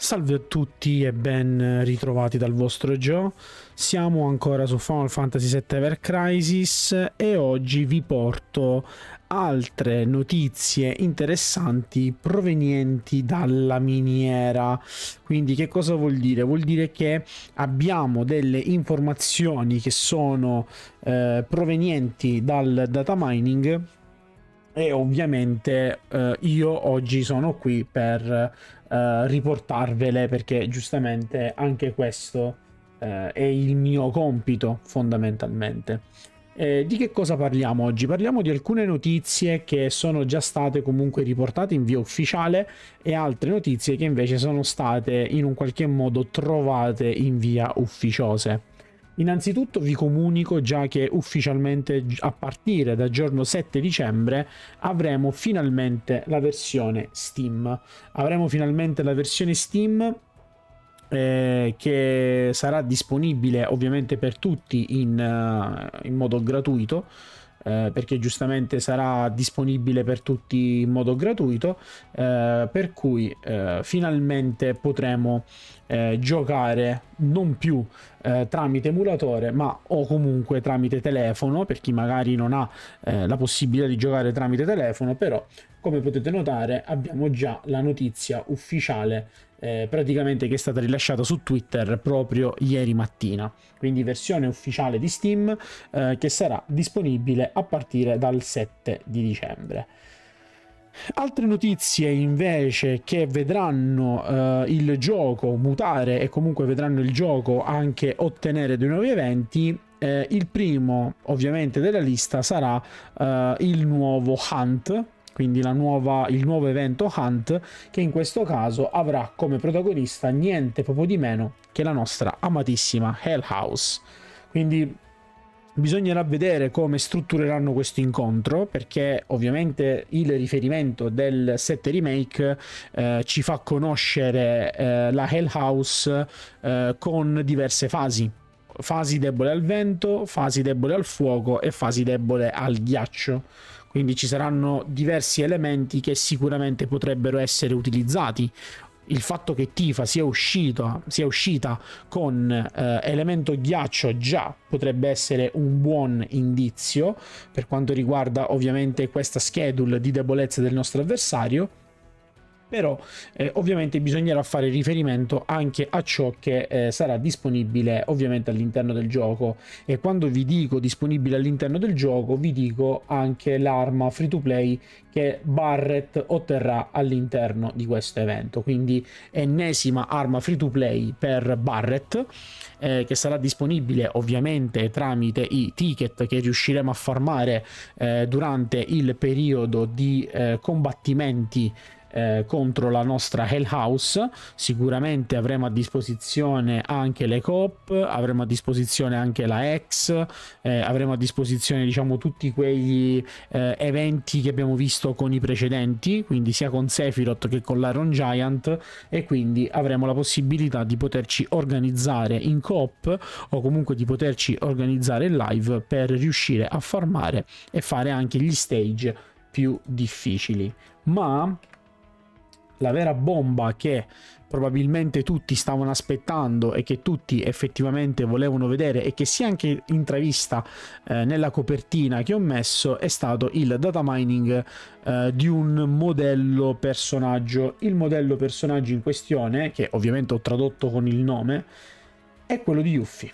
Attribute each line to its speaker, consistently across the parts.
Speaker 1: Salve a tutti e ben ritrovati dal vostro Joe. Siamo ancora su Final Fantasy VII Ever Crisis e oggi vi porto altre notizie interessanti provenienti dalla miniera. Quindi che cosa vuol dire? Vuol dire che abbiamo delle informazioni che sono eh, provenienti dal data mining e ovviamente eh, io oggi sono qui per eh, riportarvele perché giustamente anche questo eh, è il mio compito fondamentalmente. Eh, di che cosa parliamo oggi? Parliamo di alcune notizie che sono già state comunque riportate in via ufficiale e altre notizie che invece sono state in un qualche modo trovate in via ufficiose. Innanzitutto vi comunico già che ufficialmente a partire da giorno 7 dicembre avremo finalmente la versione Steam. Avremo finalmente la versione Steam eh, che sarà disponibile ovviamente per tutti in, eh, in modo gratuito. Eh, perché giustamente sarà disponibile per tutti in modo gratuito, eh, per cui eh, finalmente potremo eh, giocare non più eh, tramite emulatore ma o comunque tramite telefono per chi magari non ha eh, la possibilità di giocare tramite telefono però come potete notare abbiamo già la notizia ufficiale eh, praticamente che è stata rilasciata su Twitter proprio ieri mattina quindi versione ufficiale di Steam eh, che sarà disponibile a partire dal 7 di dicembre Altre notizie invece che vedranno eh, il gioco mutare e comunque vedranno il gioco anche ottenere dei nuovi eventi eh, il primo ovviamente della lista sarà eh, il nuovo Hunt quindi nuova, il nuovo evento Hunt che in questo caso avrà come protagonista niente proprio di meno che la nostra amatissima Hell House quindi Bisognerà vedere come struttureranno questo incontro, perché ovviamente il riferimento del 7 remake eh, ci fa conoscere eh, la Hell House eh, con diverse fasi. Fasi debole al vento, fasi debole al fuoco e fasi debole al ghiaccio. Quindi ci saranno diversi elementi che sicuramente potrebbero essere utilizzati il fatto che Tifa sia, uscito, sia uscita con eh, elemento ghiaccio già potrebbe essere un buon indizio per quanto riguarda ovviamente questa schedule di debolezza del nostro avversario però eh, ovviamente bisognerà fare riferimento anche a ciò che eh, sarà disponibile ovviamente all'interno del gioco e quando vi dico disponibile all'interno del gioco vi dico anche l'arma free to play che Barrett otterrà all'interno di questo evento quindi ennesima arma free to play per Barrett eh, che sarà disponibile ovviamente tramite i ticket che riusciremo a farmare eh, durante il periodo di eh, combattimenti eh, contro la nostra Hell House. Sicuramente avremo a disposizione anche le coop, avremo a disposizione anche la X, eh, avremo a disposizione diciamo tutti quegli eh, eventi che abbiamo visto con i precedenti, quindi sia con Sephiroth che con l'Iron Giant e quindi avremo la possibilità di poterci organizzare in coop o comunque di poterci organizzare in live per riuscire a farmare e fare anche gli stage più difficili. Ma la vera bomba che probabilmente tutti stavano aspettando e che tutti effettivamente volevano vedere e che si è anche intravista eh, nella copertina che ho messo è stato il data mining eh, di un modello personaggio. Il modello personaggio in questione, che ovviamente ho tradotto con il nome, è quello di Yuffie.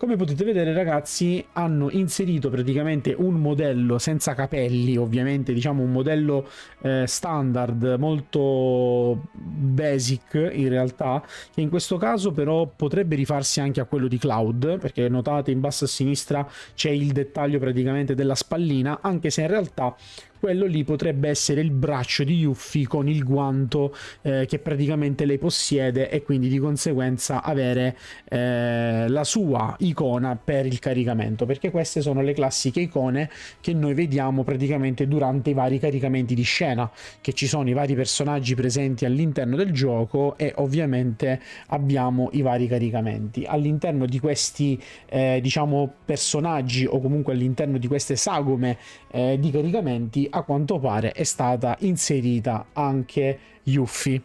Speaker 1: Come potete vedere ragazzi hanno inserito praticamente un modello senza capelli ovviamente diciamo un modello eh, standard molto basic in realtà che in questo caso però potrebbe rifarsi anche a quello di Cloud perché notate in basso a sinistra c'è il dettaglio praticamente della spallina anche se in realtà quello lì potrebbe essere il braccio di Yuffie con il guanto eh, che praticamente lei possiede e quindi di conseguenza avere eh, la sua icona per il caricamento perché queste sono le classiche icone che noi vediamo praticamente durante i vari caricamenti di scena che ci sono i vari personaggi presenti all'interno del gioco e ovviamente abbiamo i vari caricamenti all'interno di questi eh, diciamo personaggi o comunque all'interno di queste sagome eh, di caricamenti a quanto pare è stata inserita anche Yuffie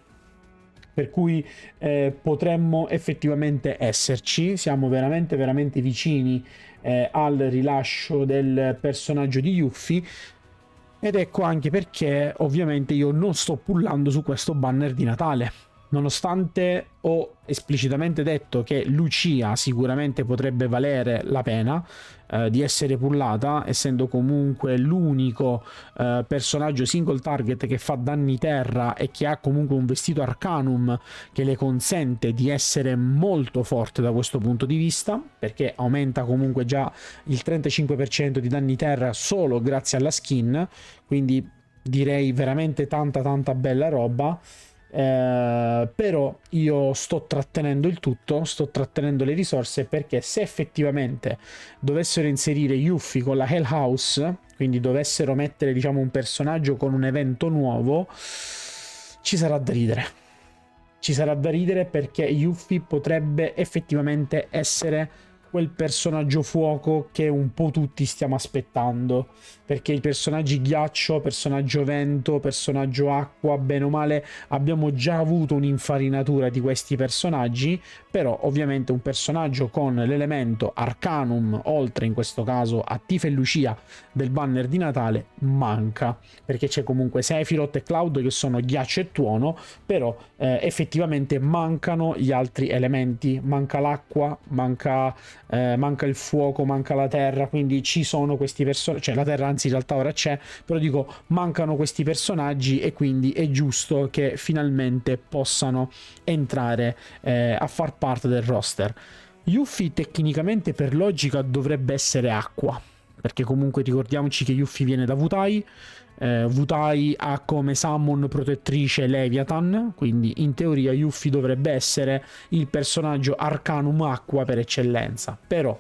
Speaker 1: per cui eh, potremmo effettivamente esserci, siamo veramente veramente vicini eh, al rilascio del personaggio di Yuffie ed ecco anche perché ovviamente io non sto pullando su questo banner di Natale nonostante ho esplicitamente detto che Lucia sicuramente potrebbe valere la pena eh, di essere pullata, essendo comunque l'unico eh, personaggio single target che fa danni terra e che ha comunque un vestito arcanum che le consente di essere molto forte da questo punto di vista, perché aumenta comunque già il 35% di danni terra solo grazie alla skin, quindi direi veramente tanta tanta bella roba eh, però io sto trattenendo il tutto, sto trattenendo le risorse perché se effettivamente dovessero inserire Yuffie con la Hell House, quindi dovessero mettere diciamo un personaggio con un evento nuovo, ci sarà da ridere. Ci sarà da ridere perché Yuffie potrebbe effettivamente essere quel personaggio fuoco che un po' tutti stiamo aspettando. Perché i personaggi ghiaccio, personaggio vento, personaggio acqua, bene o male, abbiamo già avuto un'infarinatura di questi personaggi. Però ovviamente un personaggio con l'elemento Arcanum, oltre in questo caso a Tifa e Lucia del banner di Natale, manca. Perché c'è comunque Sephiroth e Cloud che sono ghiaccio e tuono, però eh, effettivamente mancano gli altri elementi. Manca l'acqua, manca eh, manca il fuoco, manca la terra, quindi ci sono questi personaggi, cioè la terra anzi in realtà ora c'è, però dico mancano questi personaggi e quindi è giusto che finalmente possano entrare eh, a far parte del roster. Yuffie tecnicamente per logica dovrebbe essere acqua, perché comunque ricordiamoci che Yuffie viene da Wutai, eh, Vutai ha come summon protettrice Leviathan, quindi in teoria Yuffie dovrebbe essere il personaggio Arcanum Acqua per eccellenza. Però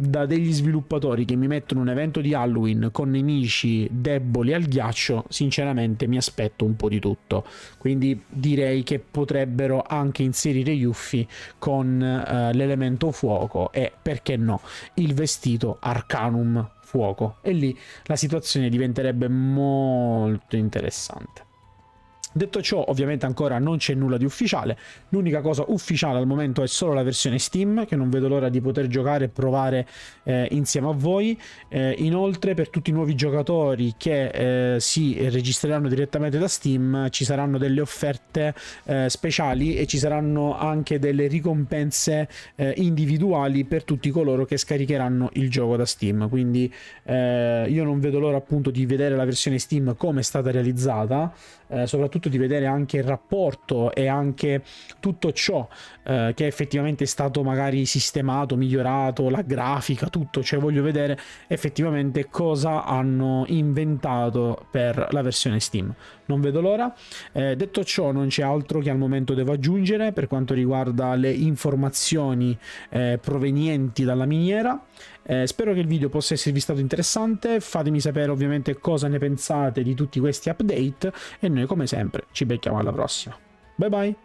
Speaker 1: da degli sviluppatori che mi mettono un evento di Halloween con nemici deboli al ghiaccio, sinceramente mi aspetto un po' di tutto. Quindi direi che potrebbero anche inserire Yuffie con eh, l'elemento fuoco e perché no, il vestito Arcanum fuoco e lì la situazione diventerebbe molto interessante. Detto ciò, ovviamente ancora non c'è nulla di ufficiale, l'unica cosa ufficiale al momento è solo la versione Steam, che non vedo l'ora di poter giocare e provare eh, insieme a voi. Eh, inoltre, per tutti i nuovi giocatori che eh, si registreranno direttamente da Steam, ci saranno delle offerte eh, speciali e ci saranno anche delle ricompense eh, individuali per tutti coloro che scaricheranno il gioco da Steam. Quindi eh, io non vedo l'ora appunto di vedere la versione Steam come è stata realizzata eh, soprattutto di vedere anche il rapporto e anche tutto ciò eh, che effettivamente è stato magari sistemato, migliorato, la grafica, tutto, cioè voglio vedere effettivamente cosa hanno inventato per la versione Steam. Non vedo l'ora. Eh, detto ciò non c'è altro che al momento devo aggiungere per quanto riguarda le informazioni eh, provenienti dalla miniera. Eh, spero che il video possa esservi stato interessante, fatemi sapere ovviamente cosa ne pensate di tutti questi update e noi noi come sempre ci becchiamo alla prossima. Bye bye!